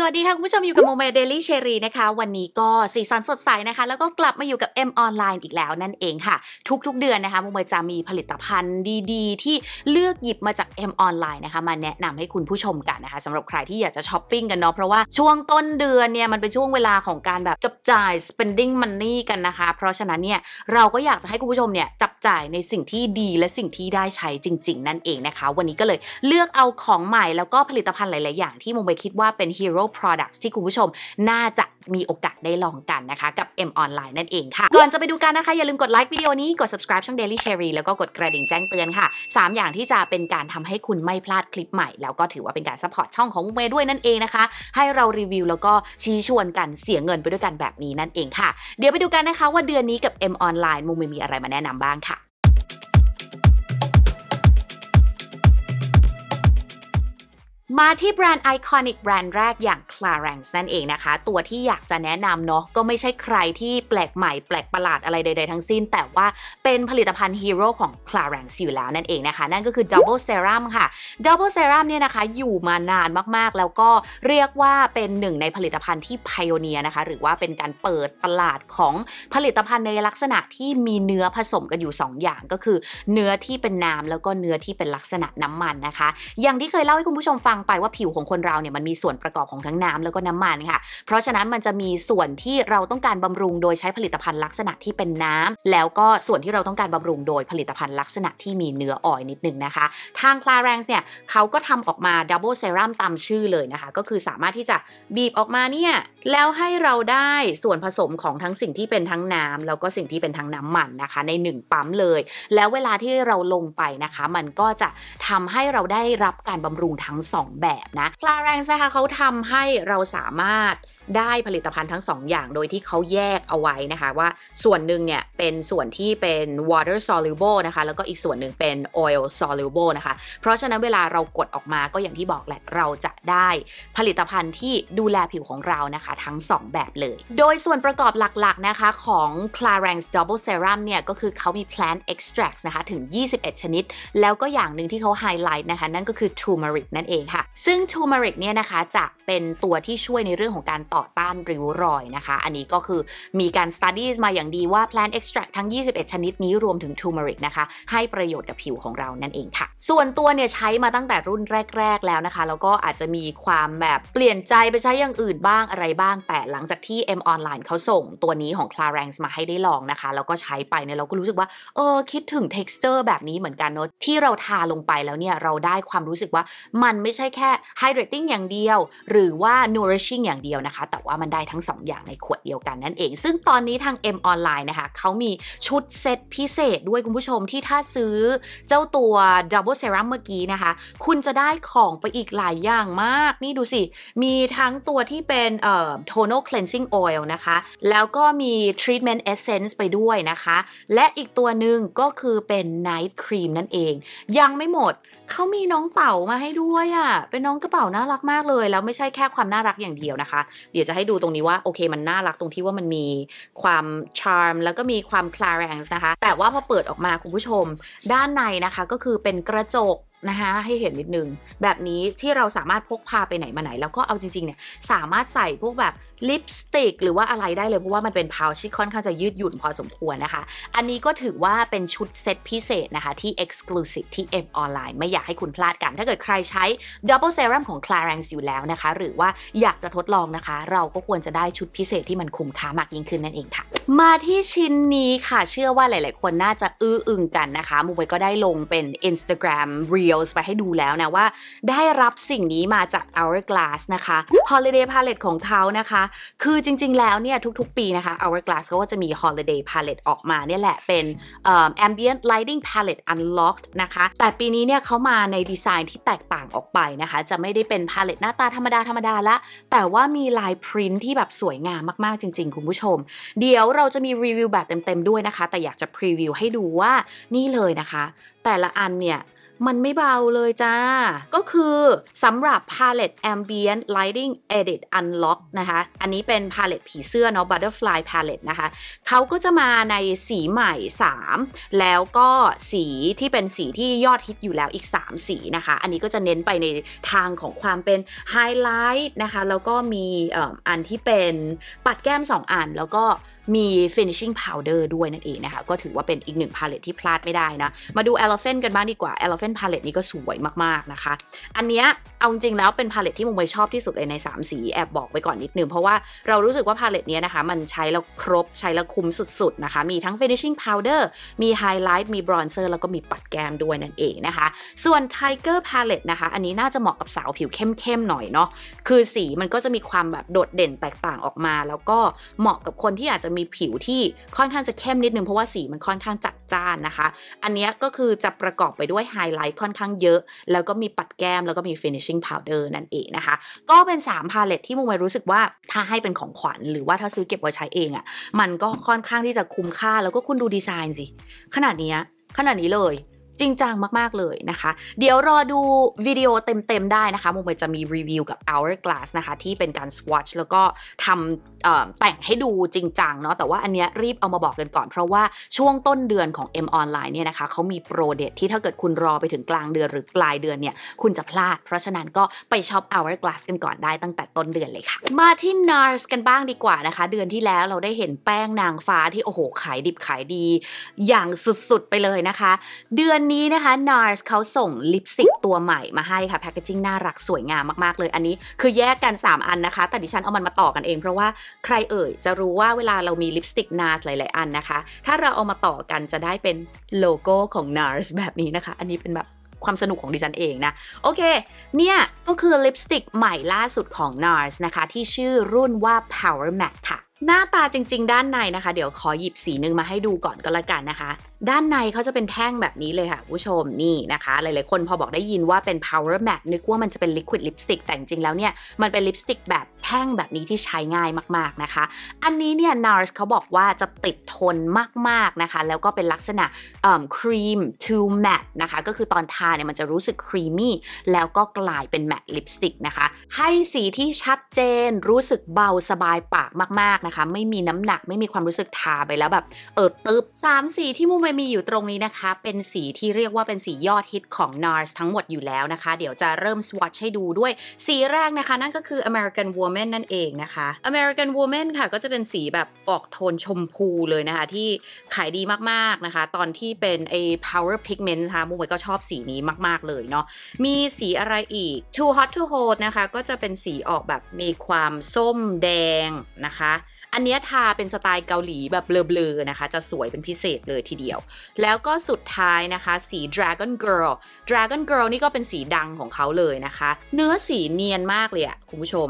สวัสดีค่ะ คุณผู้ชมอยู่กับโมเมเดลี่เชอรีนะคะวันนี้ก็สีสันสดใสนะคะแล้วก็กลับมาอยู่กับ M อ็มออนไลน์อีกแล้วนั่นเองค่ะ ทุกๆเดือนนะคะโมเมจะมีผลิตภัณฑ์ดีๆ ที่เลือกหยิบมาจาก M อ็มออนไลน์นะคะมาแนะนำให้คุณผู้ชมกันนะคะสำหรับใครที่อยากจะช้อปปิ้งกันเนาะเพราะว่าช่วงต้นเดือนเนี่ยมันเป็นช่วงเวลาของการแบบจับจ่าย spending money กันนะคะ เพราะฉะนั้นเนี่ยเราก็อยากจะให้คุณผู้ชมเนี่ยจับจ่ายในสิ่งที่ดีและสิ่งที่ได้ใช้จริง ๆ นั่นเองนะคะ วันนี้ก็เลยเลือกเอาของใหม่แล้วก็ผลิตภัณฑ์หลายๆอย่างที่โมเมคิดว่าเป็นฮีโร products ที่คุณผู้ชมน่าจะมีโอกาสได้ลองกันนะคะ กับ M Online นั่นเองค่ะ ก่อนจะไปดูกันนะคะ อย่าลืมกดไลค์วิดีโอนี้กด subscribe ช่อง Daily Cherry แล้วก็กดกระดิ่งแจ้งเตือนค่ะ 3 อย่างที่จะเป็นการทำให้คุณไม่พลาดคลิปใหม่ แล้วก็ถือว่าเป็นการซัพพอร์ตช่องของเมเ์ด้วยนั่นเองนะคะ ให้เรารีวิวแล้วก็ชี้ชวนกันเสียเงินไปด้วยกันแบบนี้นั่นเองค่ะ เดี๋ยวไปดูกันนะคะว่าเดือนนี้กับ M Online มุมมีอะไรมาแนะนำบ้างค่ะมาที่แบรนด์ไอคอนิกแบรนด์แรกอย่าง Clarence นั่นเองนะคะ ตัวที่อยากจะแนะนำเนาะก็ไม่ใช่ใครที่แปลกใหม่ แปลกประหลาดอะไรใดๆทั้งสิ้น แต่ว่าเป็นผลิตภัณฑ์ฮีโร่ของ Clarence อยู่แล้วนั่นเองนะคะ นั่นก็คือ Double Serum ค่ะ Double Serum เนี่ยนะคะอยู่มานานมากๆ แล้วก็เรียกว่าเป็นหนึ่งในผลิตภัณฑ์ที่ไพโอเนียนะคะ หรือว่าเป็นการเปิดตลาดของผลิตภัณฑ์ในลักษณะที่มีเนื้อผสมกันอยู่ 2 อย่างก็คือเนื้อที่เป็นน้ำแล้วก็เนื้อที่เป็นลักษณะน้ำมันนะคะอย่างที่เคยเล่าให้คุณผู้ชมฟังงไปว่าผิวของคนเราเนี่ยมันมีส่วนประกอบของทั้งน้ำแล้วก็น้ำมันค่ะ เพราะฉะนั้นมันจะมีส่วนที่เราต้องการบำรุงโดยใช้ผลิตภัณฑ์ลักษณะที่เป็นน้ำ แล้วก็ส่วนที่เราต้องการบำรุงโดยผลิตภัณฑ์ลักษณะที่มีเนื้ออ่อยนิดนึงนะคะ ทางคลาแรงเนี่ยเขาก็ทำออกมาดับเบิลเซรั่มตามชื่อเลยนะคะ ก็คือสามารถที่จะบีบออกมาเนี่ยแล้วให้เราได้ส่วนผสมของทั้งสิ่งที่เป็นทั้งน้ำ แล้วก็สิ่งที่เป็นทั้งน้ำมันนะคะ ใน 1 ปั๊มเลย แล้วเวลาที่เราลงไปนะคะ มันก็จะทำให้เราได้รับการบำรุงทั้ง 2 2แบบนะคลาแรง c ์นะคะเขาทำให้เราสามารถได้ผลิตภัณฑ์ทั้ง 2 อย่างโดยที่เขาแยกเอาไว้นะคะ ว่าส่วนหนึ่งเนี่ยเป็นส่วนที่เป็น water soluble นะคะแล้วก็อีกส่วนหนึ่งเป็น oil soluble นะคะเพราะฉะนั้นเวลาเรากดออกมาก็อย่างที่บอกแหละเราจะได้ผลิตภัณฑ์ที่ดูแลผิวของเรานะคะทั้ง 2 แบบเลย โดยส่วนประกอบหลักๆนะคะของ c l a r a n c e double serum เนี่ยก็คือเขามี plant extracts นะคะถึง 21 ชนิด แล้วก็อย่างหนึ่งที่เขาไฮไลท์นะคะ นั่นก็คือ turmeric นั่นเองค่ะ่ะซึ่งทูมาริกเนี่ยนะคะจะเป็นตัวที่ช่วยในเรื่องของการต่อต้านริ้วรอยนะคะ อันนี้ก็คือมีการสตูดี้มาอย่างดีว่าแ p ลนเอ็กซตรักทั้ง 21 ชนิดนี้รวมถึงทูมาริกนะคะ ให้ประโยชน์กับผิวของเรานั่นเองค่ะ ส่วนตัวเนี่ยใช้มาตั้งแต่รุ่นแรก ๆ แล้วนะคะแล้วก็อาจจะมีความแบบเปลี่ยนใจไปใช้อย่างอื่นบ้างอะไรบ้างแต่หลังจากที่ M Online เขาส่งตัวนี้ของ c l a r น n ์มาให้ได้ลองนะคะแล้วก็ใช้ไปเนี่ยเราก็รู้สึกว่าเออคิดถึง texture แบบนี้เหมือนกันเนาะที่เราทาลงไปแล้วเนี่ยเราได้ความรู้สึกว่ามันไม่ใช่แค่ hydrating อย่างเดียวหรือว่า nourishing อย่างเดียวนะคะ แต่ว่ามันได้ทั้ง2ออย่างในขวดเดียวกันนั่นเอง ซึ่งตอนนี้ทาง M ออนไลน์นะคะเขามีชุดเซตพิเศษด้วยคุณผู้ชมที่ถ้าซื้อเจ้าตัว double serum เมื่อกี้นะคะ คุณจะได้ของไปอีกหลายอย่างมากนี่ดูสิ มีทั้งตัวที่เป็นเอ่อ tonal cleansing oil นะคะ แล้วก็มี treatment essence ไปด้วยนะคะ และอีกตัวหนึ่งก็คือเป็น night cream นั่นเองยังไม่หมดเขามีน้องเป่ามาให้ด้วยอ่ะ เป็นน้องกระเป๋าน่ารักมากเลย แล้วไม่ใช่แค่ความน่ารักอย่างเดียวนะคะ เดี๋ยวจะให้ดูตรงนี้ว่าโอเคมันน่ารักตรงที่ว่ามันมีความชาร์มแล้วก็มีความคลาแรงซ์นะคะ แต่ว่าพอเปิดออกมาคุณผู้ชมด้านในนะคะ ก็คือเป็นกระจกนะคะ ให้เห็นนิดนึง แบบนี้ที่เราสามารถพกพาไปไหนมาไหนแล้วก็เอาจริงๆเนี่ยสามารถใส่พวกแบบลิปสติกหรือว่าอะไรได้เลย เพราะว่ามันเป็นพาวชิ่ค่อนข้างจะยืดหยุ่นพอสมควรนะคะ อันนี้ก็ถือว่าเป็นชุดเซ็ตพิเศษนะคะ ที่ Exclusive ที่ M อ n l i n e ไม่อยากให้คุณพลาดกันถ้าเกิดใครใช้ Double Serum ของ Clarins อยู่แล้วนะคะ หรือว่าอยากจะทดลองนะคะเราก็ควรจะได้ชุดพิเศษที่มันคุ้มค่ามากยิ่งขึ้นนั่นเองค่ะมาที่ชิ้นนี้ค่ะเชื่อว่าหลาย ๆ คนน่าจะอื้ออึงกันนะคะมุ้ยก็ได้ลงเป็น Instagram r e e Reels ไปให้ดูแล้วนะว่าได้รับสิ่งนี้มาจาก Hourglass นะคะ Holiday Palette ของเขานะคะ คือจริงๆ แล้วเนี่ยทุกๆ ปีนะคะ Hourglass เขาก็จะมี Holiday Palette ออกมา เนี่ยแหละเป็น Ambient Lighting Palette Unlocked นะคะแต่ปีนี้เนี่ยเขามาในดีไซน์ที่แตกต่างออกไปนะคะ จะไม่ได้เป็นพาเลตหน้าตาธรรมดาธรรมดาละ แต่ว่ามีลายพริ้นที่แบบสวยงามมากๆ จริงๆ คุณผู้ชม เดี๋ยวเราจะมีรีวิวแบบเต็มๆ ด้วยนะคะ แต่อยากจะพรีวิวให้ดูว่านี่เลยนะคะ แต่ละอันเนี่ยมันไม่เบาเลยจ้า ก็คือสำหรับ Palette Ambient Lighting Edit Unlock นะคะ อันนี้เป็นพาเลตผีเสื้อเนาะ Butterfly Palette นะคะเขาก็จะมาในสีใหม่ 3 แล้วก็สีที่เป็นสีที่ยอดฮิตอยู่แล้วอีก 3 สีนะคะ อันนี้ก็จะเน้นไปในทางของความเป็นไฮไลท์นะคะ แล้วก็มีอันที่เป็นปัดแก้ม 2 อันแล้วก็มี finishing powder ด้วยนั่นเองนะคะก็ถือว่าเป็นอีกหนึ่งพาเลตที่พลาดไม่ได้นะมาดู elephant กันบ้างดีกว่า elephant พาเลตนี้ก็สวยมาก ๆ นะคะ อันนี้เอาจริงแล้วเป็นพาเลตที่มุมไมชอบที่สุดเลยใน 3 สีแอบบอกไปก่อนนิดนึงเพราะว่าเรารู้สึกว่าพาเลตนี้นะคะมันใช้แล้วครบใช้แล้วคุ้มสุดๆนะคะ มีทั้ง finishing powder มีไฮไลท์มีบ r อนเซอร์แล้วก็มีปัดแก้มด้วยนั่นเองนะคะ ส่วน tiger palette นะคะ อันนี้น่าจะเหมาะกับสาวผิวเข้มๆหน่อยเนาะคือสีมันก็จะมีความแบบโดดเด่นแตกต่างออกมา แล้วก็เหมาะกับคนที่อาจจะมีผิวที่ค่อนข้างจะเข้มนิดนึง เพราะว่าสีมันค่อนข้างจัดจ้านนะคะ อันนี้ก็คือจะประกอบไปด้วยไฮไลท์ค่อนข้างเยอะ แล้วก็มีปัดแก้มแล้วก็มีฟินิชชิ่งพาวเดอร์นั่นเองนะคะ ก็เป็น3พาเลตที่มุมไปรู้สึกว่าถ้าให้เป็นของขวัญหรือว่าถ้าซื้อเก็บไว้ใช้เองอะ่ะ มันก็ค่อนข้างที่จะคุ้มค่าแล้วก็คุณดูดีไซน์สิขนาดนี้ขนาดนี้เลยจริงจังมาก ๆ เลยนะคะ เดี๋ยวรอดูวิดีโอเต็ม ๆ ได้นะคะมุมจะมีรีวิวกับ Hourglass นะคะที่เป็นการ swatch แล้วก็ทำแต่งให้ดูจริงจังเนาะแต่ว่าอันเนี้ยรีบเอามาบอกกันก่อน เพราะว่าช่วงต้นเดือนของ M Online เนี่ยนะคะเขามีโปรเดตที่ถ้าเกิดคุณรอไปถึงกลางเดือนหรือปลายเดือนเนี่ยคุณจะพลาดเพราะฉะนั้นก็ไปช็อป Hourglass กันก่อนได้ตั้งแต่ต้นเดือนเลยค่ะมาที่ NARS กันบ้างดีกว่านะคะ เดือนที่แล้วเราได้เห็นแป้งนางฟ้าที่โอ้โหขายดิบขายดีอย่างสุดๆไปเลยนะคะเดือนนี้นะคะ NARS เขาส่งลิปสติกตัวใหม่มาให้ค่ะแพคเกจิ้งน่ารักสวยงามมากๆเลยอันนี้คือแยกกัน 3 อันนะคะแต่ดิฉันเอามันมาต่อกันเองเพราะว่าใครเอ่ยจะรู้ว่าเวลาเรามีลิปสติก NARS หลายๆอันนะคะ ถ้าเราเอามาต่อกันจะได้เป็นโลโก้ของ NARS แบบนี้นะคะ อันนี้เป็นแบบความสนุกของดิฉันเองนะโอเคเนี่ยก็คือลิปสติกใหม่ล่าสุดของ NARS นะคะที่ชื่อรุ่นว่า Power Matte ค่ะหน้าตาจริงๆด้านในนะคะเดี๋ยวขอหยิบสีหนึ่งมาให้ดูก่อนก็แล้วกันนะคะ ด้านในเขาจะเป็นแท่งแบบนี้เลยค่ะ ผู้ชมนี่นะคะ หลายๆคนพอบอกได้ยินว่าเป็น power matte นึกว่ามันจะเป็น liquid lipstick แต่จริงแล้วเนี่ย มันเป็นลิปสติกแบบแท่งแบบนี้ที่ใช้ง่ายมากๆนะคะอันนี้เนี่ย NARS เขาบอกว่าจะติดทนมากๆนะคะ แล้วก็เป็นลักษณะครีม to matte นะคะก็คือตอนทาเนี่ยมันจะรู้สึกครีม my แล้วก็กลายเป็น matte lipstick นะคะให้สีที่ชัดเจนรู้สึกเบาสบายปากมากๆะคะไม่มีน้ำหนักไม่มีความรู้สึกทาไปแล้วแบบ เออตึบสามสีที่มุมไปมีอยู่ตรงนี้นะคะ เป็นสีที่เรียกว่าเป็นสียอดฮิตของ NARS ทั้งหมดอยู่แล้วนะคะ เดี๋ยวจะเริ่ม swatch ให้ดูด้วย สีแรกนะคะ นั่นก็คือ American Woman นั่นเองนะคะ American Woman ค่ะ ก็จะเป็นสีแบบออกโทนชมพูเลยนะคะ ที่ขายดีมาก ๆ นะคะ ตอนที่เป็นไอ้ power pigment นะคะมุมไปก็ชอบสีนี้มากๆเลยเนาะมีสีอะไรอีก Too Hot to Hold นะคะก็จะเป็นสีออกแบบมีความส้มแดงนะคะอันนี้ทาเป็นสไตล์เกาหลีแบบเบลอๆนะคะ จะสวยเป็นพิเศษเลยทีเดียว แล้วก็สุดท้ายนะคะ สี Dragon Girl Dragon Girl นี่ก็เป็นสีดังของเขาเลยนะคะ เนื้อสีเนียนมากเลยอะคุณผู้ชม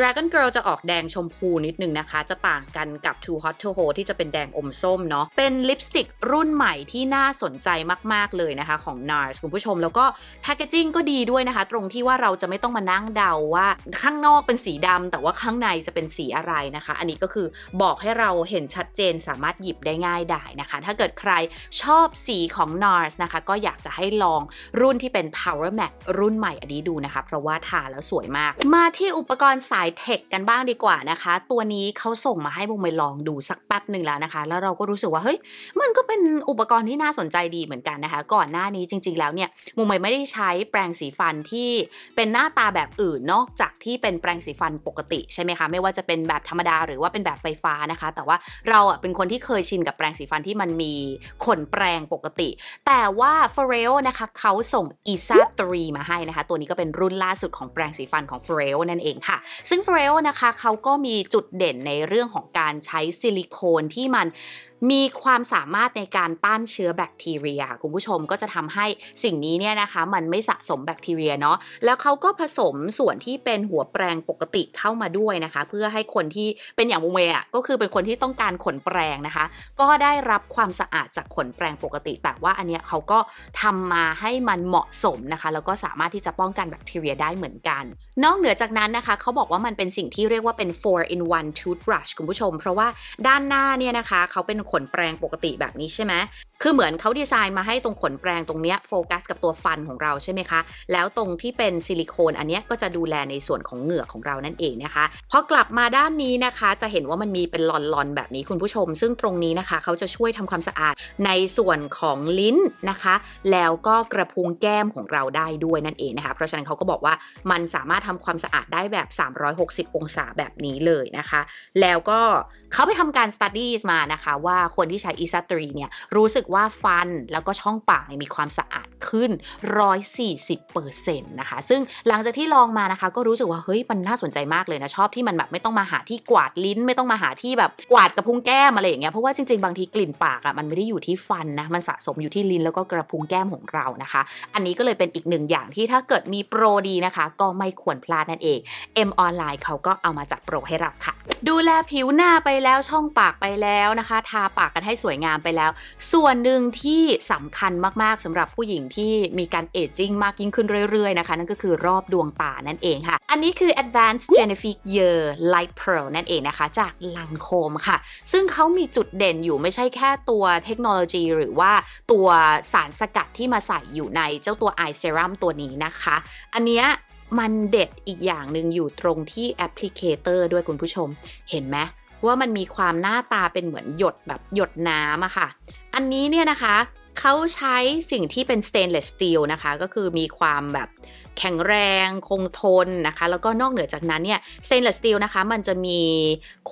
Dragon Girl จะออกแดงชมพูนิดนึงนะคะ จะต่างกันกับ Too Hot To Hold ที่จะเป็นแดงอมส้มเนาะ เป็นลิปสติกรุ่นใหม่ที่น่าสนใจมากๆเลยนะคะของ NARS คุณผู้ชมแล้วก็แพคเกจิ้งก็ดีด้วยนะคะ ตรงที่ว่าเราจะไม่ต้องมานั่งเดาว่า ข้างนอกเป็นสีดำแต่ว่าข้างในจะเป็นสีอะไรนะคะ อันนี้ก็คือบอกให้เราเห็นชัดเจนสามารถหยิบได้ง่ายได้นะคะ ถ้าเกิดใครชอบสีของ NARS นะคะ ก็อยากจะให้ลองรุ่นที่เป็น Power Mac รุ่นใหม่อันนี้ดูนะคะ เพราะว่าทาแล้วสวยมาก มาที่อุปกรณ์สายายเทคกันบ้างดีกว่านะคะ ตัวนี้เขาส่งมาให้บุมไปลองดูสักแป๊บหนึ่งแล้วนะคะแล้วเราก็รู้สึกว่าเฮ้ยมันก็เป็นอุปกรณ์ที่น่าสนใจดีเหมือนกันนะคะ ก่อนหน้านี้จริง ๆ แล้วเนี่ยบุมไปไม่ได้ใช้แปรงสีฟันที่เป็นหน้าตาแบบอื่นนอกจากที่เป็นแปรงสีฟันปกติใช่ไหมคะไม่ว่าจะเป็นแบบธรรมดาหรือว่าเป็นแบบไฟฟ้านะคะ แต่ว่าเราอ่ะเป็นคนที่เคยชินกับแปรงสีฟันที่มันมีขนแปรงปกติ แต่ว่า f o r e l นะคะเขาส่ง e s a 3มาให้นะคะ ตัวนี้ก็เป็นรุ่นล่าสุดของแปรงสีฟันของ f o r e l นั่นเองค่ะซึ่งซึ่งเฟรลนะคะเขาก็มีจุดเด่นในเรื่องของการใช้ซิลิโคนที่มันมีความสามารถในการต้านเชื้อแบคทีเรียคุณผู้ชมก็จะทำให้สิ่งนี้เนี่ยนะคะ มันไม่สะสมแบคทีเรียเนาะ แล้วเขาก็ผสมส่วนที่เป็นหัวแปรงปกติเข้ามาด้วยนะคะ เพื่อให้คนที่เป็นอย่างวงเวอ่ะก็คือเป็นคนที่ต้องการขนแปรงนะคะ ก็ได้รับความสะอาดจากขนแปรงปกติ แต่ว่าอันเนี้ยเขาก็ทำมาให้มันเหมาะสมนะคะ แล้วก็สามารถที่จะป้องกันแบคทีเรียได้เหมือนกัน นอกเหนือจากนั้นนะคะเขาบอกว่ามันเป็นสิ่งที่เรียกว่าเป็น four in one toothbrush คุณผู้ชม เพราะว่าด้านหน้าเนี่ยนะคะเขาเป็นขนแปรงปกติแบบนี้ใช่ไหม คือเหมือนเขาดีไซน์มาให้ตรงขนแปรงตรงเนี้ยโฟกัสกับตัวฟันของเราใช่ไหมคะ แล้วตรงที่เป็นซิลิโคนอันเนี้ยก็จะดูแลในส่วนของเหงือกของเรานั่นเองนะคะ พอกลับมาด้านนี้นะคะ จะเห็นว่ามันมีเป็นลอนๆแบบนี้คุณผู้ชม ซึ่งตรงนี้นะคะเขาจะช่วยทำความสะอาดในส่วนของลิ้นนะคะ แล้วก็กระพุ้งแก้มของเราได้ด้วยนั่นเองนะคะ เพราะฉะนั้นเขาก็บอกว่ามันสามารถทำความสะอาดได้แบบ 360 องศาแบบนี้เลยนะคะ แล้วก็เขาไปทำการสตูดดี้มานะคะว่าวาคนที่ใช้อีซัตรีเนี่ยรู้สึกว่าฟันแล้วก็ช่องปากมีความสะอาดขึ้น 140%นะคะซึ่งหลังจากที่ลองมานะคะ ก็รู้สึกว่าเฮ้ยมันน่าสนใจมากเลยนะชอบที่มันแบบไม่ต้องมาหาที่กวาดลิ้น ไม่ต้องมาหาที่แบบกวาดกระพุ้งแก้มอะไรอย่างเงี้ยเพราะว่าจริงๆบางทีกลิ่นปากอะ่ะมันไม่ได้อยู่ที่ฟันนะ มันสะสมอยู่ที่ลิ้นแล้วก็กระพุ้งแก้มของเรานะคะ อันนี้ก็เลยเป็นอีกหนึ่งอย่างที่ถ้าเกิดมีโปรดีนะคะ ก็ไม่ควรพลาดนั่นเองเอ็มออนไลน์เขาก็เอามาจัดโปรให้เราค่ะดูแลผิวหน้าไปแล้วช่องปากไปแล้วนะคะทาปากกันให้สวยงามไปแล้ว ส่วนหนึ่งที่สำคัญมากๆสำหรับผู้หญิงที่มีการเอจจิ้งมากยิ่งขึ้นเรื่อยๆนะคะนั่นก็คือรอบดวงตานั่นเองค่ะ อันนี้คือ Advanced Genifique Year Light Pearl นั่นเองนะคะจากลังโคมค่ะ ซึ่งเขามีจุดเด่นอยู่ไม่ใช่แค่ตัวเทคโนโลยีหรือว่า ตัวสารสกัดที่มาใส่อยู่ในเจ้าตัวไอเซรั่มตัวนี้นะคะ อันเนี้ยมันเด็ดอีกอย่างหนึ่งอยู่ตรงที่แอปพลิเคเตอร์ด้วยคุณผู้ชมเห็นไหมว่ามันมีความหน้าตาเป็นเหมือนหยดแบบหยดน้ำอะค่ะ อันนี้เนี่ยนะคะเขาใช้สิ่งที่เป็นสเตนเลสสตีลนะคะก็คือมีความแบบแข็งแรง คงทนนะคะ แล้วก็นอกเหนือจากนั้นเนี่ยสเตนเลสสตีลนะคะมันจะมี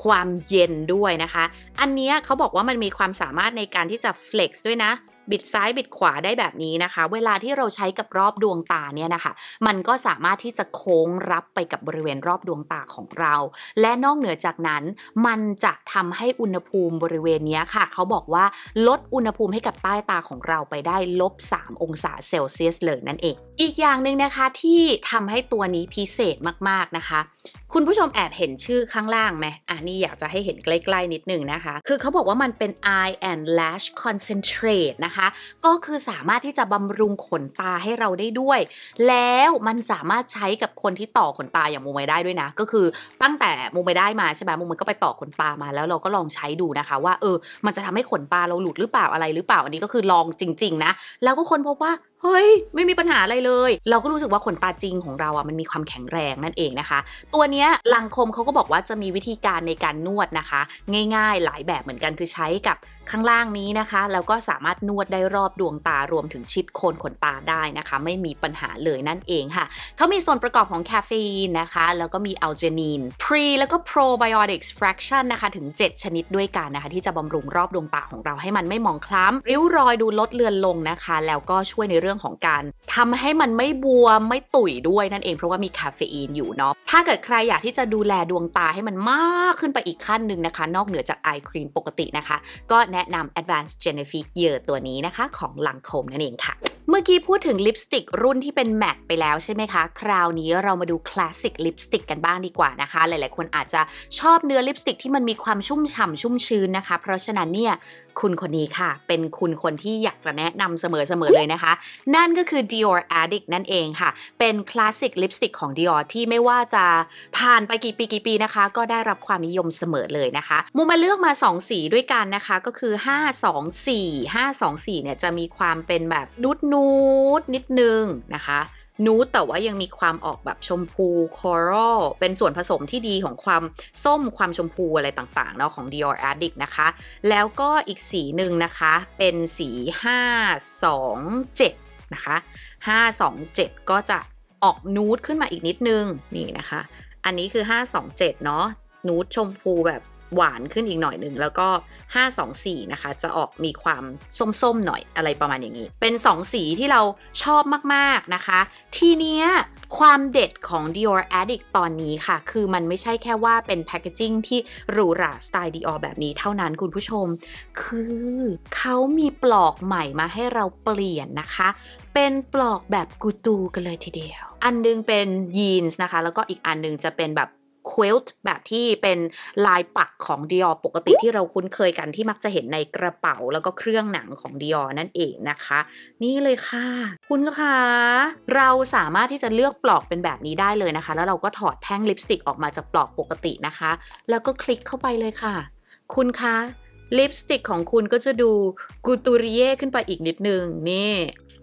ความเย็นด้วยนะคะ อันนี้เขาบอกว่ามันมีความสามารถในการที่จะเฟล็กซ์ด้วยนะบิดซ้ายบิดขวาได้แบบนี้นะคะ เวลาที่เราใช้กับรอบดวงตาเนี่ยนะคะ มันก็สามารถที่จะโค้งรับไปกับบริเวณรอบดวงตาของเรา และนอกเหนือจากนั้นมันจะทำให้อุณหภูมิบริเวณนี้ค่ะ เขาบอกว่าลดอุณหภูมิให้กับใต้ตาของเราไปได้ลบ 3 องศาเซลเซียสเลยนั่นเอง อีกอย่างหนึ่งนะคะที่ทำให้ตัวนี้พิเศษมากๆนะคะ คุณผู้ชมแอบเห็นชื่อข้างล่างไหมอ่ะนี่อยากจะให้เห็นใกล้ๆนิดนึงนะคะ คือเขาบอกว่ามันเป็น eye and lash concentrate นะคะคะก็คือสามารถที่จะบำรุงขนตาให้เราได้ด้วย แล้วมันสามารถใช้กับคนที่ต่อขนตาอย่างมุมไปได้ด้วยนะ ก็คือตั้งแต่มุมไปได้มาใช่ไหมมุมันก็ไปต่อขนตามาแล้วเราก็ลองใช้ดูนะคะ ว่าเออ มันจะทำให้ขนตาเราหลุดหรือเปล่าอะไรหรือเปล่า อันนี้ก็คือลองจริงๆนะ แล้วก็คนพบว่าเฮ้ยไม่มีปัญหาอะไรเลย เราก็รู้สึกว่าขนตาจริงของเราอ่ะมันมีความแข็งแรงนั่นเองนะคะ ตัวเนี้ยลังคมเขาก็บอกว่าจะมีวิธีการในการนวดนะคะ ง่ายๆ หลายแบบเหมือนกันคือใช้กับข้างล่างนี้นะคะ แล้วก็สามารถนวดได้รอบดวงตารวมถึงชิดโคนขนตาได้นะคะ ไม่มีปัญหาเลยนั่นเองค่ะ เขามีส่วนประกอบของคาเฟอีนนะคะแล้วก็มีอัลเจนีนพรีแล้วก็โปรไบโอติกส์แฟกชั่นนะคะถึง 7 ชนิดด้วยกันนะคะ ที่จะบำรุงรอบดวงตาของเราให้มันไม่มองคล้ำริ้วรอยดูลดเลือนลงนะคะ แล้วก็ช่วยในเรื่องื่องของการ ทำให้มันไม่บวมไม่ตุ๋ยด้วยนั่นเองเพราะว่ามีคาเฟอีนอยู่เนาะ ถ้าเกิดใครอยากที่จะดูแลดวงตาให้มันมากขึ้นไปอีกขั้นหนึ่งนะคะ นอกเหนือจากไอครีมปกตินะคะ ก็แนะนำ Advanced Genifique เยอตัวนี้นะคะของลังคมนั่นเองค่ะ เมื่อกี้พูดถึงลิปสติกรุ่นที่เป็นแมทไปแล้วใช่ไหมคะ คราวนี้เรามาดูคลาสสิกลิปสติกกันบ้างดีกว่านะคะ หลายๆ คนอาจจะชอบเนื้อลิปสติกที่มันมีความชุ่มฉ่ำชุ่มชื้นนะคะ เพราะฉะนั้นเนี่ยคุณคนนี้ค่ะ เป็นคุณคนที่อยากจะแนะนำเสมอ ๆ เลยนะคะ นั่นก็คือ Dior Addict นั่นเองค่ะ เป็นคลาสสิกลิปสติกของ Dior ที่ไม่ว่าจะผ่านไปกี่ปีกี่ปีนะคะ ก็ได้รับความนิยมเสมอเลยนะคะมูมาเลือกมา 2 สีด้วยกันนะคะ ก็คือ 524 524 เนี่ยจะมีความเป็นแบบนูดนูดนิดนึงนะคะนูตแต่ว่ายังมีความออกแบบชมพูคอรัลเป็นส่วนผสมที่ดีของความส้มความชมพูอะไรต่างๆเนาะของ Dior Addict นะคะแล้วก็อีกสีหนึ่งนะคะ เป็นสี527 นะคะ527 ก็จะออกนูตขึ้นมาอีกนิดนึง นี่นะคะ อันนี้คือ 527 เนาะนูตชมพูแบบหวานขึ้นอีกหน่อยหนึ่งแล้วก็ 524 นะคะ จะออกมีความส้มๆ หน่อยอะไรประมาณอย่างนี้ เป็น 2 สีที่เราชอบมากๆนะคะ ทีเนี้ยความเด็ดของ Dior Addict ตอนนี้ค่ะ คือมันไม่ใช่แค่ว่าเป็นแพคเกจิ้งที่หรูหราสไตล์ Dior แบบนี้เท่านั้นคุณผู้ชม คือเขามีปลอกใหม่มาให้เราเปลี่ยนนะคะ เป็นปลอกแบบกูตูกันเลยทีเดียว อันนึงเป็นยีนส์นะคะ แล้วก็อีกอันนึงจะเป็นแบบคิลต์แบบที่เป็นลายปักของดิออปกติที่เราคุ้นเคยกันที่มักจะเห็นในกระเป๋าแล้วก็เครื่องหนังของดิออนั่นเองนะคะ นี่เลยค่ะ คุณคะ เราสามารถที่จะเลือกปลอกเป็นแบบนี้ได้เลยนะคะ แล้วเราก็ถอดแท่งลิปสติกออกมาจากปลอกปกตินะคะ แล้วก็คลิกเข้าไปเลยค่ะ คุณคะลิปสติกของคุณก็จะดูกูตูริเย่ขึ้นไปอีกนิดนึงนี่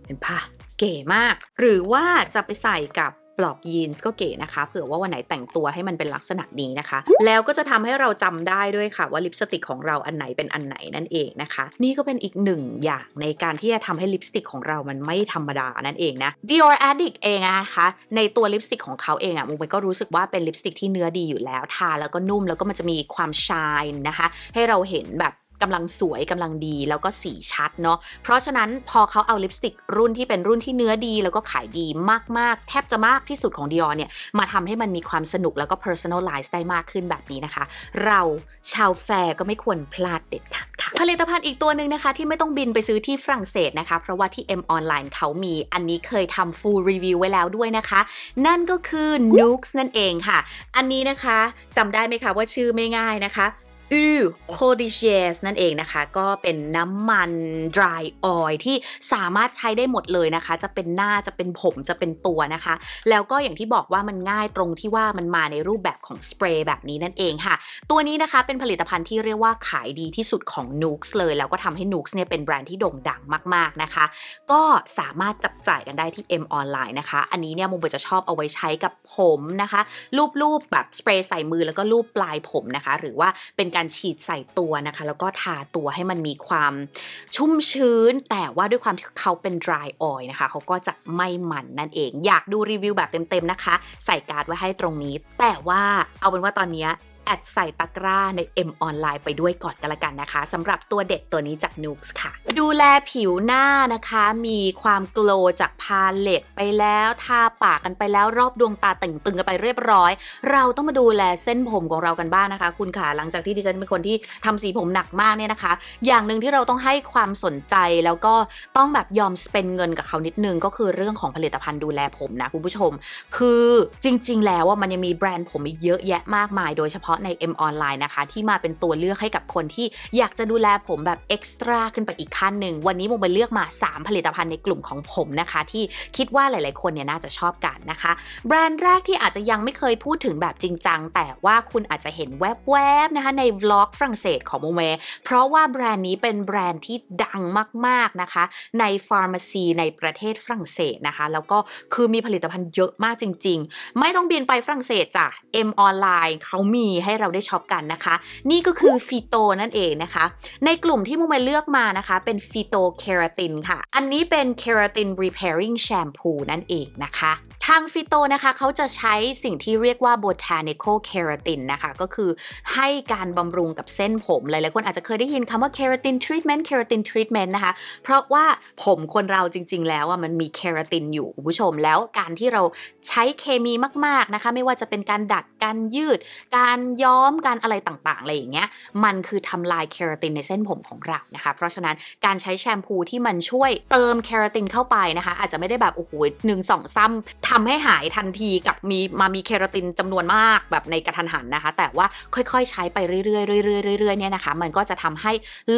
เห็นปะเก๋มาก หรือว่าจะไปใส่กับลอกยีนส์ก็เก๋นะคะเผื่อว่าวันไหนแต่งตัวให้มันเป็นลักษณะนี้นะคะ แล้วก็จะทำให้เราจำได้ด้วยค่ะว่าลิปสติกของเราอันไหนเป็นอันไหนนั่นเองนะคะ นี่ก็เป็นอีกหนึ่งอย่างในการที่จะทำให้ลิปสติกของเรามันไม่ธรรมดานั่นเองนะ Dior Addict เองนะคะในตัวลิปสติกของเขาเองอะมุปก็รู้สึกว่าเป็นลิปสติกที่เนื้อดีอยู่แล้ว ทาแล้วก็นุ่มแล้วก็มันจะมีความชายนะคะให้เราเห็นแบบกำลังสวยกำลังดีแล้วก็สีชัดเนาะ เพราะฉะนั้นพอเขาเอาลิปสติกรุ่นที่เป็นรุ่นที่เนื้อดี แล้วก็ขายดีมาก ๆ แทบจะมากที่สุดของ d i ออเนี่ย มาทำให้มันมีความสนุกแล้วก็ personalize ได้มากขึ้นแบบนี้นะคะ เราชาวแฟร์ก็ไม่ควรพลาดเด็ดขาดค่ะผลิตภัณฑ์อีกตัวหนึ่งนะคะที่ไม่ต้องบินไปซื้อที่ฝรั่งเศสนะคะ เพราะว่าที่ M Online เขามีอันนี้เคยทำ full review ไว้แล้วด้วยนะคะ นั่นก็คือ n u o e s นั่นเองค่ะ อันนี้นะคะจำได้ไหมคะว่าชื่อไม่ง่ายนะคะอูโคดิเชสนั่นเองนะคะ ก็เป็นน้ำมัน dry oil ที่สามารถใช้ได้หมดเลยนะคะ จะเป็นหน้าจะเป็นผมจะเป็นตัวนะคะ แล้วก็อย่างที่บอกว่ามันง่ายตรงที่ว่ามันมาในรูปแบบของสเปรย์แบบนี้นั่นเองค่ะ ตัวนี้นะคะเป็นผลิตภัณฑ์ที่เรียกว่าขายดีที่สุดของ n u กเลย แล้วก็ทำให้ n u กเนี่ยเป็นแบรนด์ที่โด่งดังมากๆนะคะ ก็สามารถจับจ่ายกันได้ที่ M ออนไลน์นะคะอันนี้เนี่ยมุมจะชอบเอาไว้ใช้กับผมนะคะรูปๆแบบสเปรย์ใส่มือแล้วก็รูปปลายผมนะคะ หรือว่าเป็นการการฉีดใส่ตัวนะคะ แล้วก็ทาตัวให้มันมีความชุ่มชื้น แต่ว่าด้วยความที่เขาเป็น dry oil นะคะ เขาก็จะไม่หมันนั่นเอง อยากดูรีวิวแบบเต็มๆนะคะ ใส่การ์ดไว้ให้ตรงนี้ แต่ว่าเอาเป็นว่าตอนนี้อดใส่ตะกร้าใน M ออนไลน์ไปด้วยก่อนกันละกันนะคะสำหรับตัวเด็ดตัวนี้จาก n o ๊ k s ค่ะดูแลผิวหน้านะคะมีความโกลจากพาเลตไปแล้วทาปากกันไปแล้วรอบดวงตาตึงตึงกันไปเรียบร้อย เราต้องมาดูแลเส้นผมของเรากันบ้างนะคะ คุณขาหลังจากที่ดิฉันเป็นคนที่ทำสีผมหนักมากเนี่ยนะคะ อย่างหนึ่งที่เราต้องให้ความสนใจแล้วก็ต้องแบบยอมสเปนเงินกับเขานิดนึง ก็คือเรื่องของผลิตภัณฑ์ดูแลผมนะคุณผู้ชม คือจริง ๆ แล้วว่ามันยังมีแบรนด์ผมอีกเยอะแยะมากมาย โดยเฉพาะใน M ออนไลน์นะคะ ที่มาเป็นตัวเลือกให้กับคนที่ อยากจะดูแลผมแบบเอ็กซ์ตร้าขึ้นไปอีกขั้นหนึ่ง วันนี้โมไปเลือกมา 3 ผลิตภัณฑ์ในกลุ่มของผมนะคะ ที่คิดว่าหลายๆคนเนี่ยน่าจะชอบกันนะคะ แบรนด์แรกที่อาจจะยังไม่เคยพูดถึงแบบจริงจังแต่ว่าคุณอาจจะเห็นแวบ ๆ นะคะ ในวล็อกฝรั่งเศสของโมเมเพราะว่าแบรนด์นี้เป็นแบรนด์ที่ดังมาก ๆ นะคะ ในฟาร์มาซีในประเทศฝรั่งเศสนะคะแล้วก็คือมีผลิตภัณฑ์เยอะมากจริง ๆ ไม่ต้องบินไปฝรั่งเศสจ้ะ M ออนไลน์เขามีให้เราได้ช็อปกันนะคะ นี่ก็คือฟีโตนั่นเองนะคะ ในกลุ่มที่มุกไปเลือกมานะคะ เป็นฟีโตเคราตินค่ะ อันนี้เป็นเคราติน repairing shampoo นั่นเองนะคะ ทางฟีโตนะคะเขาจะใช้สิ่งที่เรียกว่า botanical keratin นะคะก็คือให้การบำรุงกับเส้นผมหลายๆคนอาจจะเคยได้ยินคำว่า keratin treatment keratin treatment นะคะ เพราะว่าผมคนเราจริงๆ แล้วอ่ะมันมีเคราตินอยู่คุณผู้ชมแล้วการที่เราใช้เคมีมากๆ นะคะไม่ว่าจะเป็นการดัดการยืด การย้อมการอะไรต่างๆ อะไรอย่างเงี้ยมันคือทำลายเคราตินในเส้นผมของเรานะคะเพราะฉะนั้นการใช้แชมพูที่มันช่วยเติมเคราตินเข้าไปนะคะอาจจะไม่ได้แบบโอ้โหหนึ่งสองซ้ำทำให้หายทันทีกับมีมามีเคราตินจำนวนมากแบบในกระทันหันนะคะ แต่ว่าค่อยๆใช้ไปเรื่อยๆเรื่อยๆเรื่อยๆเนี่ยนะคะมันก็จะทำให้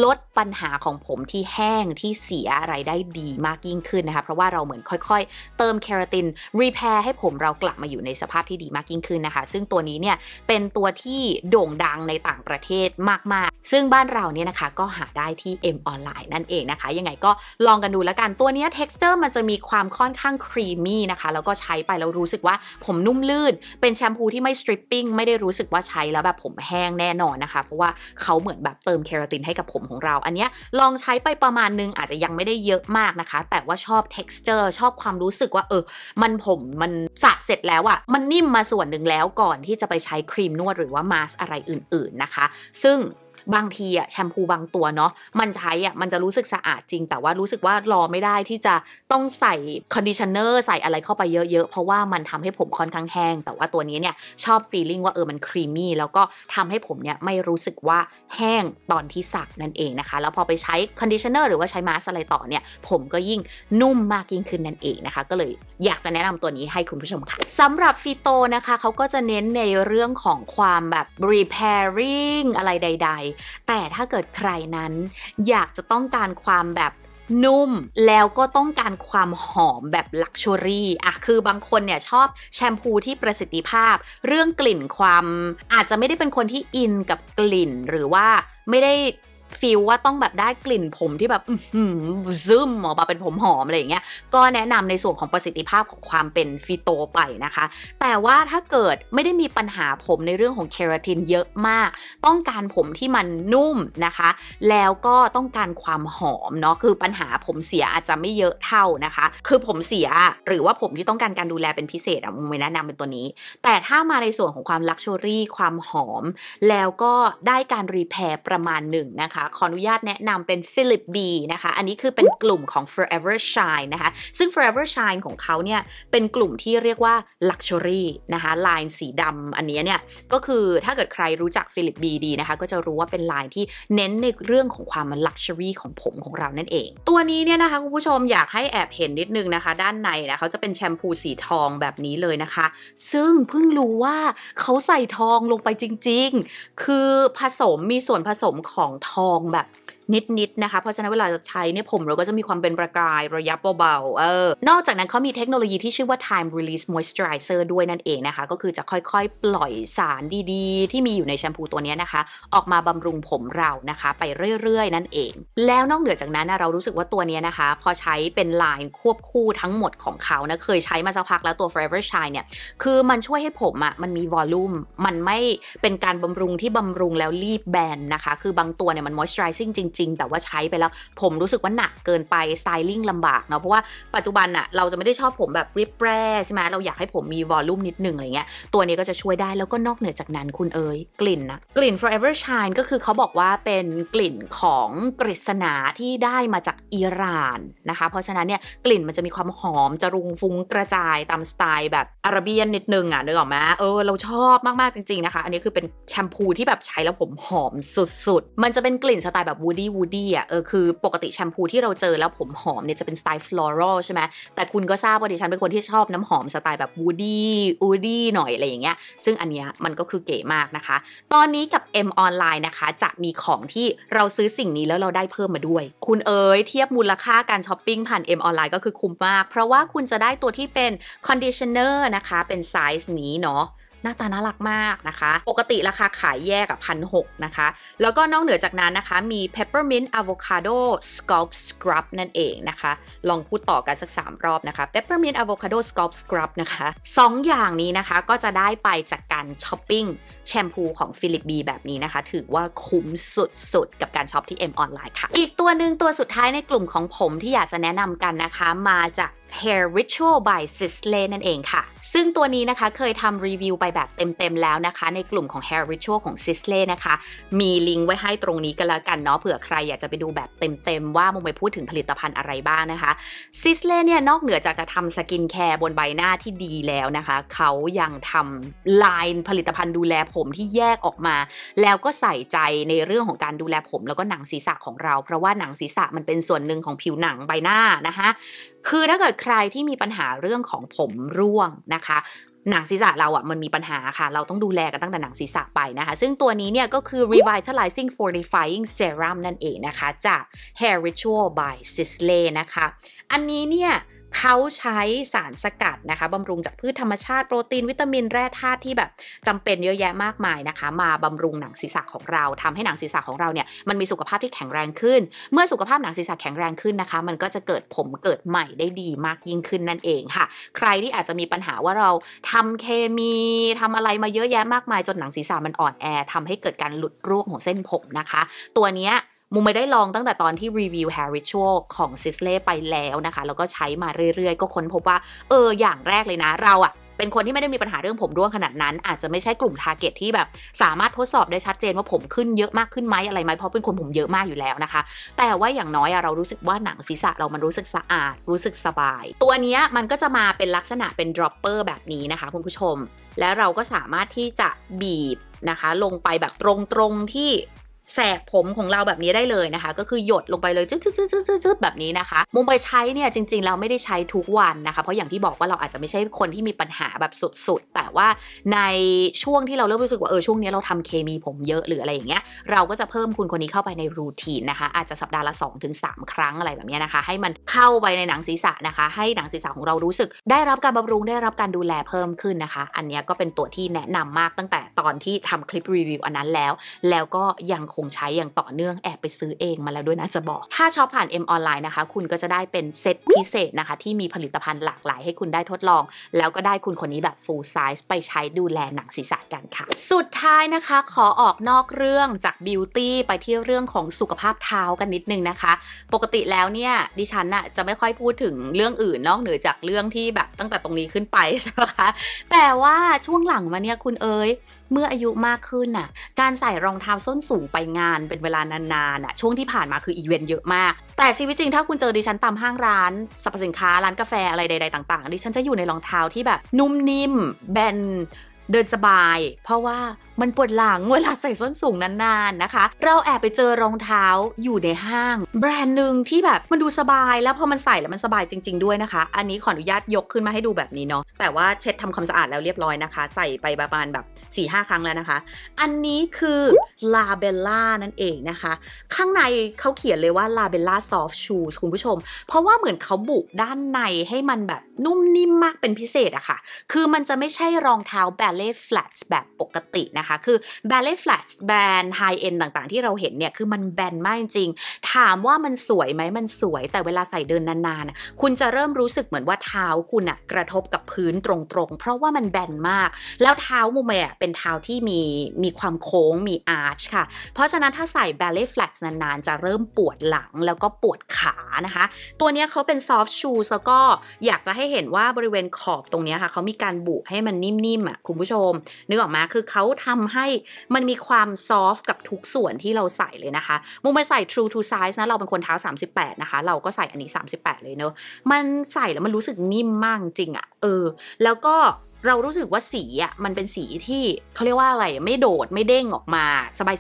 ลดปัญหาของผมที่แห้งที่เสียอะไรได้ดีมากยิ่งขึ้นนะคะ เพราะว่าเราเหมือนค่อย ๆ เติมเคราตินรีเพล์ให้ผมเรากลับมาอยู่ในสภาพที่ดีมากยิ่งขึ้นนะคะซึ่งตัวนี้เนี่ยเป็นตัวที่โด่งดังในต่างประเทศมากๆ ซึ่งบ้านเราเนี่ยนะคะก็หาได้ที่ M ออนไลน์นั่นเองนะคะ ยังไงก็ลองกันดูแล้วกัน ตัวนี้ texture มันจะมีความค่อนข้างครีมมี่นะคะแล้วก็ใช้ไปแล้วรู้สึกว่าผมนุ่มลื่นเป็นแชมพูที่ไม่ stripping ไม่ได้รู้สึกว่าใช้แล้วแบบผมแห้งแน่นอนนะคะ เพราะว่าเขาเหมือนแบบเติมเคราตินให้กับผมของเรา อันนี้ลองใช้ไปประมาณนึงอาจจะยังไม่ได้เยอะมากนะคะ แต่ว่าชอบ texture ชอบความรู้สึกว่า เออ มันผมมันสระเสร็จแล้วอะ่ะมันนิ่มมาส่วนหนึ่งแล้วก่อนที่จะไปใช้ครีมนวดหรือว่ามาสอะไรอื่นๆนะคะ ซึ่งบางทีอะแชมพูบางตัวเนาะมันใช้อะมันจะรู้สึกสะอาดจริงแต่ว่ารู้สึกว่ารอไม่ได้ที่จะต้องใส่คอนดิชเนอร์ใส่อะไรเข้าไปเยอะๆเพราะว่ามันทำให้ผมค่อนข้างแห้งแต่ว่าตัวนี้เนี่ยชอบฟีลลิ่งว่าเออมันครีมมี่แล้วก็ทำให้ผมเนี่ยไม่รู้สึกว่าแห้งตอนที่สักนั่นเองนะคะ แล้วพอไปใช้คอนดิชเนอร์หรือว่าใช้มาสอะไรต่อเนี่ยผมก็ยิ่งนุ่มมากยิ่งขึ้นนั่นเองนะคะ ก็เลยอยากจะแนะนำตัวนี้ให้คุณผู้ชมค่ะสำหรับฟิโตนะคะเขาก็จะเน้นในเรื่องของความแบบ repairing อะไรใด ๆ แต่ถ้าเกิดใครนั้น อยากจะต้องการความแบบนุ่มแล้วก็ต้องการความหอมแบบลักชัวรี่อะคือบางคนเนี่ยชอบแชมพูที่ประสิทธิภาพ เรื่องกลิ่นความอาจจะไม่ได้เป็นคนที่อินกับกลิ่นหรือว่าไม่ได้ฟีลว่าต้องแบบได้กลิ่นผมที่แบบซึมมอกมาเป็นผมหอมอะไรอย่างเงี้ยก็แนะนำในส่วนของประสิทธิภาพของความเป็นฟิโตไปนะคะ แต่ว่าถ้าเกิดไม่ได้มีปัญหาผมในเรื่องของเคราตินเยอะมาก ต้องการผมที่มันนุ่มนะคะ แล้วก็ต้องการความหอมเนาะคือปัญหาผมเสียอาจจะไม่เยอะเท่านะคะ คือผมเสียหรือว่าผมที่ต้องการการดูแลเป็นพิเศษอ่ะมุมไม่แนะนำเป็นตัวนี้ แต่ถ้ามาในส่วนของความลักชัวรี่ความหอมแล้วก็ได้การรีแพร์ประมาณหนึ่งนะคะขออนุญาตแนะนำเป็น Philip B นะคะ อันนี้คือเป็นกลุ่มของ Forever Shine นะคะ ซึ่ง Forever Shine ของเขาเนี่ยเป็นกลุ่มที่เรียกว่า Luxury นะคะลายสีดำอันนี้เนี่ยก็คือถ้าเกิดใครรู้จัก Philip B ดีนะคะก็จะรู้ว่าเป็นลายที่เน้นในเรื่องของความ Luxury ของผมของเรานั่นเอง ตัวนี้เนี่ยนะคะคุณผู้ชมอยากให้แอบเห็นนิดนึงนะคะ ด้านในนะเขาจะเป็นแชมพูสีทองแบบนี้เลยนะคะ ซึ่งเพิ่งรู้ว่าเขาใส่ทองลงไปจริง ๆ คือผสมมีส่วนผสมของทององแบบนิดๆ นะคะเพราะฉะนั้นเวลาจะใช้เนี่ยผมเราก็จะมีความเป็นประกายระยับเบาๆเออ นอกจากนั้นเขามีเทคโนโลยีที่ชื่อว่า time release moisturizer ด้วยนั่นเองนะคะ ก็คือจะค่อยๆ ปล่อยสารดีๆ ที่มีอยู่ในแชมพูตัวนี้นะคะ ออกมาบำรุงผมเรานะคะ ไปเรื่อยๆ นั่นเอง แล้วนอกเหนือจากนั้นนะเรารู้สึกว่าตัวนี้นะคะ พอใช้เป็นลายควบคู่ทั้งหมดของเขานะเคยใช้มาสักพักแล้วตัว forever shine เนี่ยคือมันช่วยให้ผมอะ่ะมันมีวอลลุ่มมันไม่เป็นการบำรุงที่บำรุงแล้วรีบแบนนะคะ คือบางตัวเนี่ยมัน moisturizing จริงจริงๆแต่ว่าใช้ไปแล้วผมรู้สึกว่าหนักเกินไป สไตลิ่งลำบากเนาะเพราะว่าปัจจุบันอะเราจะไม่ได้ชอบผมแบบริบแร่ใช่ไหมเราอยากให้ผมมีวอลลุ่มนิดหนึ่งอะไรเงี้ยตัวนี้ก็จะช่วยได้แล้วก็นอกเหนือจากนั้นคุณเอ๋ยกลิ่นนะกลิ่น forever shine ก็คือเขาบอกว่าเป็นกลิ่นของกฤษณา ที่ได้มาจากอิหร่านนะคะเพราะฉะนั้นเนี่ยกลิ่นมันจะมีความหอมจะรุงฟุ้งกระจายตามสไตล์แบบอาราเบียนนิดนึงอะนึกออกไหมเออเราชอบมากๆจริงๆนะคะ อันนี้คือเป็นแชมพูที่แบบใช้แล้วผมหอมสุด ๆ มันจะเป็นกลิ่นสไตล์แบบวูดี้วูดี้อ่ะเออคือปกติแชมพูที่เราเจอแล้วผมหอมเนี่ยจะเป็นสไตล์ฟลอรัลใช่ไหมแต่คุณก็ทราบว่าดิฉันเป็นคนที่ชอบน้ำหอมสไตล์แบบวูดี้อูดี้หน่อยอะไรอย่างเงี้ย ซึ่งอันเนี้ยมันก็คือเก๋มากนะคะ ตอนนี้กับ M ออนไลน์นะคะ จะมีของที่เราซื้อสิ่งนี้แล้วเราได้เพิ่มมาด้วย คุณเอ๋ยเทียบมูลค่าการช้อปปิ้งผ่าน M ออนไลน์ก็คือคุ้มมากเพราะว่าคุณจะได้ตัวที่เป็นคอนดิชเนอร์นะคะเป็นไซส์นี้เนาะหน้าตาน่ารักมากนะคะ ปกติราคาขายแยกกับพันหนะคะ แล้วก็นอกเหนือจากนั้นนะคะมี peppermint avocado scalp scrub นั่นเองนะคะ ลองพูดต่อกันสัก 3 รอบนะคะ peppermint avocado scalp scrub นะคะ 2 อย่างนี้นะคะก็จะได้ไปจากการช้อปปิ้งแชมพูของฟิลิปบีแบบนี้นะคะ ถือว่าคุ้มสุดๆกับการช้อปที่ M ออนไลน์ค่ะ อีกตัวหนึ่งตัวสุดท้ายในกลุ่มของผมที่อยากจะแนะนำกันนะคะ มาจาก Hair Ritual by Sisley นั่นเองค่ะ ซึ่งตัวนี้นะคะเคยทำรีวิวไปแบบเต็มๆแล้วนะคะ ในกลุ่มของ Hair Ritual ของ Sisley นะคะ มีลิงก์ไว้ให้ตรงนี้กันแล้วกันเนาะเผื่อใครอยากจะไปดูแบบเต็มๆ ว่ามงไปพูดถึงผลิตภัณฑ์อะไรบ้างนะคะ Sisley เนี่ยนอกเหนือจากจะทำสกินแคร์บนใบหน้าที่ดีแล้วนะคะเขายังทำลายผลิตภัณฑ์ดูแลผมที่แยกออกมาแล้วก็ใส่ใจในเรื่องของการดูแลผม แล้วก็หนังศีรษะของเราเพราะว่าหนังศีรษะมันเป็นส่วนหนึ่งของผิวหนังใบหน้านะคะคือถ้าเกิดใครที่มีปัญหาเรื่องของผมร่วงนะคะ หนังศีรษะเราอะ่ะมันมีปัญหาค่ะ เราต้องดูแลกันตั้งแต่หนังศีรษะไปนะคะ ซึ่งตัวนี้เนี่ยก็คือ revitalizing fortifying serum นั่นเองนะคะ จาก hair ritual by Sisley นะคะ อันนี้เนี่ยเขาใช้สารสกัดนะคะบำรุงจากพืชธรรมชาติโปรตีนวิตามินแร่ธาตุที่แบบ จำเป็นเยอะแยะมากมายนะคะ มาบำรุงหนังศีรษะของเราทำให้หนังศีรษะของเราเนี่ยมันมีสุขภาพที่แข็งแรงขึ้น เมื่อสุขภาพหนังศีรษะแข็งแรงขึ้นนะคะ มันก็จะเกิดผมเกิดใหม่ได้ดีมากยิ่งขึ้นนั่นเองค่ะ ใครที่อาจจะมีปัญหาว่าเราทำเคมีทำอะไรมาเยอะแยะมากมายจนหนังศีรษะมันอ่อนแอ ทำให้เกิดการหลุดร่วงของเส้นผมนะคะ ตัวเนี้ยมุมไม่ได้ลองตั้งแต่ตอนที่รีวิว Hair Ritual ของซิสเล่ไปแล้วนะคะแล้วก็ใช้มาเรื่อยๆ ก็ค้นพบว่า เอออย่างแรกเลยนะ เราอะเป็นคนที่ไม่ได้มีปัญหาเรื่องผมร่วงขนาดนั้น อาจจะไม่ใช่กลุ่มทาร์เก็ตที่แบบสามารถทดสอบได้ชัดเจนว่าผมขึ้นเยอะมากขึ้นไหมอะไรไหมเพราะเป็นคนผมเยอะมากอยู่แล้วนะคะ แต่ว่าอย่างน้อยเรารู้สึกว่าหนังศีรษะเรามันรู้สึกสะอาดรู้สึกสบาย ตัวนี้มันก็จะมาเป็นลักษณะเป็นดรอปเปอร์แบบนี้นะคะคุณผู้ชม และเราก็สามารถที่จะบีบนะคะลงไปแบบตรงๆที่แสกผมของเราแบบนี้ได้เลยนะคะ ก็คือหยดลงไปเลยจึ๊ดๆๆ ๆแบบนี้นะคะ มุมไปใช้เนี่ยจริงๆ เราไม่ได้ใช้ทุกวันนะคะเพราะอย่างที่บอกว่าเราอาจจะไม่ใช่คนที่มีปัญหาแบบสุดๆ แต่ว่า ในช่วงที่เราเริ่มรู้สึกว่าเออช่วงนี้เราทำเคมีผมเยอะหรืออะไรอย่างเงี้ยเราก็จะเพิ่มคุณคนนี้เข้าไปในรูทีนนะคะอาจจะสัปดาห์ละ2สครั้งอะไรแบบนี้นะคะ ให้มันเข้าไปในหนังศีรษะนะคะ ให้หนังศีรษะของเรารู้สึก ได้รับการบำรุงได้รับการดูแลเพิ่มขึ้นนะคะ อันนี้ก็เป็นตัวที่แนะนำมากตั้งแต่ตอนที่ทำคลิปรีวิวอันนั้นแล้วแล้วก็ยังคงใช้อย่างต่อเนื่องแอบไปซื้อเองมาแล้วด้วยนะจะบอก ถ้าชอปผ่าน M ออนไลน์นะคะ คุณก็จะได้เป็นเซตพิเศษนะคะ ที่มีผลิตภัณฑ์หลากหลายให้คุณได้ทดลอง แล้วก็ได้คุณคนนี้แบบ full size ไปใช้ดูแลหนังศีรษะกันค่ะ สุดท้ายนะคะ ขอออกนอกเรื่องจากบิวตี้ไปที่เรื่องของสุขภาพเท้ากันนิดนึงนะคะ ปกติแล้วเนี่ยดิฉันน่ะจะไม่ค่อยพูดถึงเรื่องอื่นนอกเหนือจากเรื่องที่แบบตั้งแต่ตรงนี้ขึ้นไปใช่ไหมคะ แต่ว่าช่วงหลังมาเนี่ยคุณเอ๋ยเมื่ออายุมากขึ้นน่ะการใส่รองเท้าส้นสูงไปงานเป็นเวลานานๆอะช่วงที่ผ่านมาคืออีเวนต์เยอะมาก แต่ชีวิตจริงถ้าคุณเจอดิฉันตามห้างร้านสรรพสินค้าร้านกาแฟอะไรใดๆต่างๆดิฉันจะอยู่ในรองเท้าที่แบบนุ่มนิ่ม แบนเดินสบายเพราะว่ามันปวดหลังเวลาใส่ส้นสูงนาน ๆนะคะ เราแอบไปเจอรองเท้าอยู่ในห้าง แบรนด์หนึ่งที่แบบมันดูสบายแล้วพอมันใส่แล้วมันสบายจริง ๆด้วยนะคะ อันนี้ขออนุญาตยกขึ้นมาให้ดูแบบนี้เนาะ แต่ว่าเช็ดทำความสะอาดแล้วเรียบร้อยนะคะ ใส่ไปประมาณแบบ4ี่ห้าครั้งแล้วนะคะ อันนี้คือลาเบลล่านั่นเองนะคะ ข้างในเขาเขียนเลยว่าลาเบลล่าซอฟต์ชูสคุณผู้ชม เพราะว่าเหมือนเขาบุด้านในให้มันแบบนุ่มนิ่มมากเป็นพิเศษอะคะ่ะ คือมันจะไม่ใช่รองเท้าแบลเล่แฟลตแบบปกตินะนะคะคือแบล e t f แฟลตแบรนด์ไฮเอ็นต่างๆ ที่เราเห็นเนี่ยคือมันแบนมากจริงๆถามว่ามันสวยไหมมันสวยแต่เวลาใส่เดินนานๆ คุณจะเริ่มรู้สึกเหมือนว่าเท้าคุณอะกระทบกับพื้นตรงๆ เพราะว่ามันแบนมาก แล้วเท้ามุมเอะเป็นเท้าที่มีมีความโค้งมีอาร์ชค่ะ เพราะฉะนั้นถ้าใส่แบล e t f แฟลตนานๆ จะเริ่มปวดหลังแล้วก็ปวดขานะคะ ตัวนี้เขาเป็นซอฟต์ชูแล้วก็อยากจะให้เห็นว่าบริเวณขอบตรงนี้ค่ะเขามีการบุให้มันนิ่มๆอะคุณผู้ชมนึกออกมาคือเขาทำทำให้มันมีความซอฟต์กับทุกส่วนที่เราใส่เลยนะคะ มุมไปใส่ true to size นะ เราเป็นคนเท้า 38 นะคะ เราก็ใส่อันนี้ 38 เลยเนอะ มันใส่แล้วมันรู้สึกนิ่มมากจริงอะ เออ แล้วก็เรารู้สึกว่าสีอ่ะมันเป็นสีที่เขาเรียกว่าอะไรไม่โดดไม่เด้งออกมา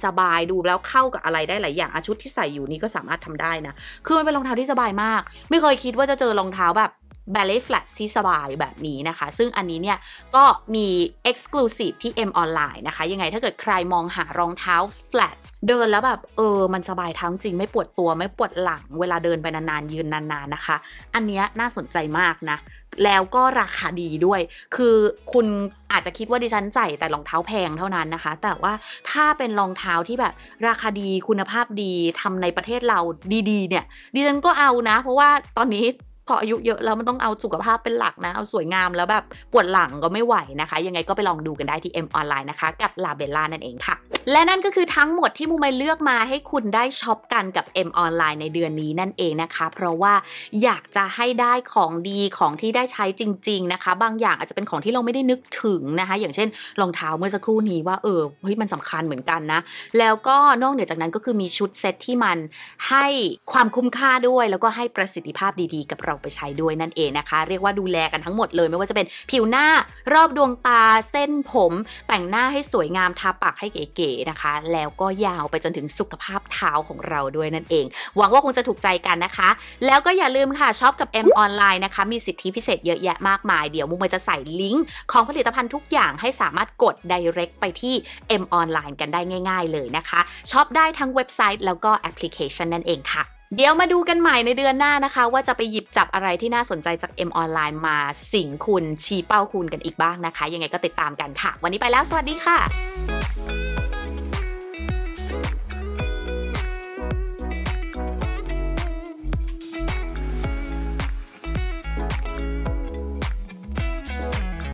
สบายๆ ดูแล้วเข้ากับอะไรได้หลายอย่างอาชุดที่ใส่อยู่นี้ก็สามารถทำได้นะ คือมันเป็นรองเท้าที่สบายมาก ไม่เคยคิดว่าจะเจอรองเท้าแบบบลเล่ฟลตซีสบายแบบนี้นะคะ ซึ่งอันนี้เนี่ยก็มี Exclusive ที่ M online นะคะ ยังไงถ้าเกิดใครมองหารองเท้า flat เดินแล้วแบบเออ มันสบายเท้าจริง ไม่ปวดตัวไม่ปวดหลังเวลาเดินไปนานๆยืนนานๆนะคะ อันนี้น่าสนใจมากนะแล้วก็ราคาดีด้วย คือคุณอาจจะคิดว่าดิฉันใส่แต่รองเท้าแพงเท่านั้นนะคะ แต่ว่าถ้าเป็นรองเท้าที่แบบ ราคาดีคุณภาพดีทำในประเทศเราดีๆ เนี่ยดิฉันก็เอานะ เพราะว่าตอนนี้พออายุเยอะแล้วมันต้องเอา สุขภาพเป็นหลักนะเอาสวยงามแล้วแบบปวดหลังก็ไม่ไหวนะคะ ยังไงก็ไปลองดูกันได้ที่ M ออนไลน์นะคะกับลาเบลล่านั่นเองค่ะและนั่นก็คือทั้งหมดที่มูไมเลือกมาให้คุณได้ช็อปกันกับ M ออนไลน์ในเดือนนี้นั่นเองนะคะเพราะว่าอยากจะให้ได้ของดีของที่ได้ใช้จริงๆนะคะบางอย่างอาจจะเป็นของที่เราไม่ได้นึกถึงนะคะ อย่างเช่นรองเท้าเมื่อสักครู่นี้ว่าเออเฮ้ยมันสำคัญเหมือนกันนะแล้วก็นอกเหนือจากนั้นก็คือมีชุดเซ็ตที่มันให้ความคุ้มค่าด้วยแล้วก็ให้ประสิทธิภาพดีๆกับเราราไปใช้ด้วยนั่นเองนะคะ เรียกว่าดูแลกันทั้งหมดเลย ไม่ว่าจะเป็นผิวหน้ารอบดวงตาเส้นผม แต่งหน้าให้สวยงามทาปากให้เก๋ๆนะคะ แล้วก็ยาวไปจนถึงสุขภาพเท้าของเราด้วยนั่นเอง หวังว่าคงจะถูกใจกันนะคะ แล้วก็อย่าลืมค่ะช็อปกับ M ออนไลน์นะคะ มีสิทธิพิเศษเยอะแยะมากมายเดี๋ยวมุมจะใส่ลิงก์ของผลิตภัณฑ์ทุกอย่างให้สามารถกดไดเรกไปที่ M ออนไลน์กันได้ง่าย ๆ เลยนะคะช็อปได้ทั้งเว็บไซต์ แล้วก็แอปพลิเคชันนั่นเองค่ะเดี๋ยวมาดูกันใหม่ในเดือนหน้านะคะ ว่าจะไปหยิบจับอะไรที่น่าสนใจจาก M ออนไลน์มาสิงคุณชี้เป้าคุณกันอีกบ้างนะคะ ยังไงก็ติดตามกันค่ะ วันนี้ไปแล้ว สวัสดีค่ะ